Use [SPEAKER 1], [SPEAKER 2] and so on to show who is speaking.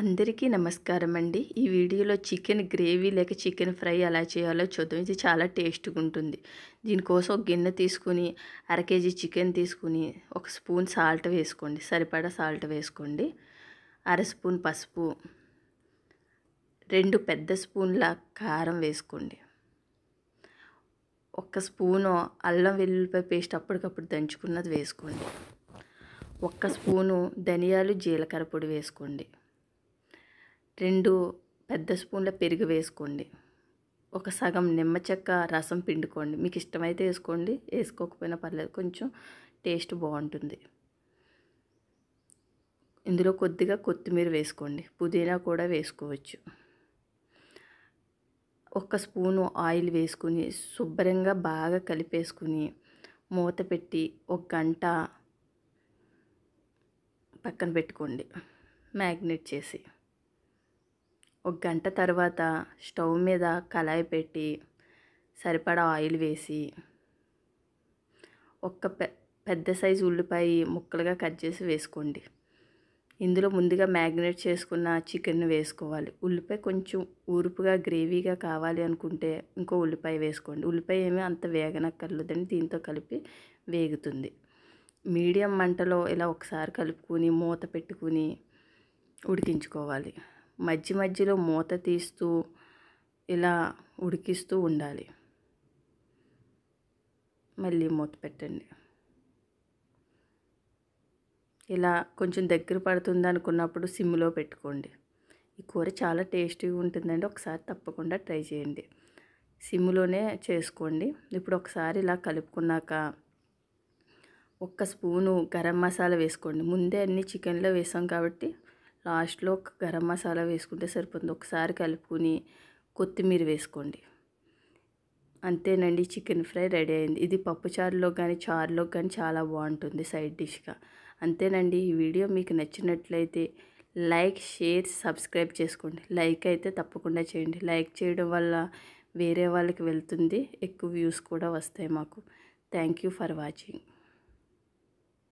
[SPEAKER 1] అందరికీ నమస్కారం అండి ఈ వీడియోలో చికెన్ గ్రేవీ లేక చికెన్ ఫ్రై ఎలా చేయాలో చూద్దాం ఇది చాలా టేస్ట్గా ఉంటుంది దీనికోసం ఒక గిన్నె తీసుకుని అర కేజీ చికెన్ తీసుకుని ఒక స్పూన్ సాల్ట్ వేసుకోండి సరిపడా సాల్ట్ వేసుకోండి అర స్పూన్ పసుపు రెండు పెద్ద స్పూన్ల కారం వేసుకోండి ఒక్క స్పూను అల్లం వెల్లుల్లిపాయ పేస్ట్ అప్పటికప్పుడు దంచుకున్నది వేసుకోండి ఒక్క స్పూను ధనియాలు జీలకర్ర పొడి వేసుకోండి రెండు పెద్ద స్పూన్ల పెరుగు వేసుకోండి ఒక సగం నిమ్మ చెక్క రసం పిండుకోండి మీకు ఇష్టమైతే వేసుకోండి వేసుకోకపోయినా పర్లేదు కొంచెం టేస్ట్ బాగుంటుంది ఇందులో కొద్దిగా కొత్తిమీర వేసుకోండి పుదీనా కూడా వేసుకోవచ్చు ఒక స్పూను ఆయిల్ వేసుకుని శుభ్రంగా బాగా కలిపేసుకుని మూత పెట్టి ఒక గంట పక్కన పెట్టుకోండి మ్యాగ్నెట్ చేసి ఒక గంట తర్వాత స్టవ్ మీద కళాయి పెట్టి సరిపడా ఆయిల్ వేసి ఒక్క పె పెద్ద సైజు ఉల్లిపాయ ముక్కలుగా కట్ చేసి వేసుకోండి ఇందులో ముందుగా మ్యాగ్నేట్ చేసుకున్న చికెన్ వేసుకోవాలి ఉల్లిపాయ కొంచెం ఊరుపుగా గ్రేవీగా కావాలి అనుకుంటే ఇంకో ఉల్లిపాయ వేసుకోండి ఉల్లిపాయ ఏమీ అంత వేగనక్కర్లేదని దీంతో కలిపి వేగుతుంది మీడియం మంటలో ఇలా ఒకసారి కలుపుకొని మూత పెట్టుకుని ఉడికించుకోవాలి మధ్య మధ్యలో మూత తీస్తూ ఇలా ఉడికిస్తూ ఉండాలి మళ్ళీ మూత పెట్టండి ఇలా కొంచెం దగ్గర పడుతుంది అనుకున్నప్పుడు సిమ్లో పెట్టుకోండి ఈ కూర చాలా టేస్టీగా ఉంటుందండి ఒకసారి తప్పకుండా ట్రై చేయండి సిమ్లోనే చేసుకోండి ఇప్పుడు ఒకసారి ఇలా కలుపుకున్నాక ఒక్క స్పూను గరం మసాలా వేసుకోండి ముందే అన్ని చికెన్లో వేసాం కాబట్టి లాస్ట్లో గరం మసాలా వేసుకుంటే సరిపోతుంది ఒకసారి కలుపుకుని కొత్తిమీర వేసుకోండి అంతేనండి చికెన్ ఫ్రై రెడీ అయింది ఇది పప్పు చారులో కానీ చారులో కానీ చాలా బాగుంటుంది సైడ్ డిష్గా అంతేనండి ఈ వీడియో మీకు నచ్చినట్లయితే లైక్ షేర్ సబ్స్క్రైబ్ చేసుకోండి లైక్ అయితే తప్పకుండా చేయండి లైక్ చేయడం వల్ల వేరే వాళ్ళకి వెళ్తుంది ఎక్కువ వ్యూస్ కూడా వస్తాయి మాకు థ్యాంక్ యూ ఫర్ వాచింగ్